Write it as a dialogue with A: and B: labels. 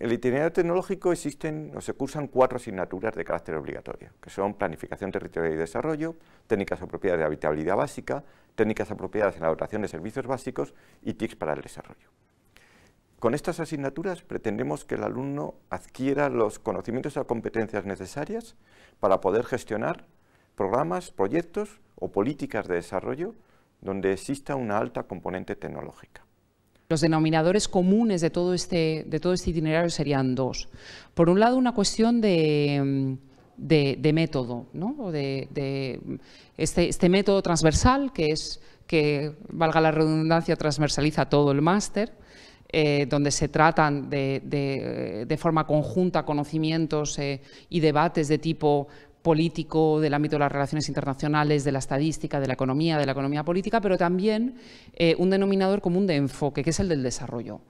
A: el itinerario tecnológico existen o se cursan cuatro asignaturas de carácter obligatorio, que son planificación territorial y desarrollo, técnicas apropiadas de habitabilidad básica, técnicas apropiadas en la dotación de servicios básicos y TICs para el desarrollo. Con estas asignaturas pretendemos que el alumno adquiera los conocimientos o competencias necesarias para poder gestionar programas, proyectos o políticas de desarrollo donde exista una alta componente tecnológica.
B: Los denominadores comunes de todo este, de todo este itinerario serían dos. Por un lado, una cuestión de... De, método, de, este, este, método transversal que es que, valga la redundancia, transversaliza todo el máster, eh, donde se tratan de, de, forma conjunta conocimientos eh, y debates de tipo político, del ámbito de las relaciones internacionales, de la estadística, de la economía, de la economía política, pero también eh, un denominador común de enfoque, que es el del desarrollo.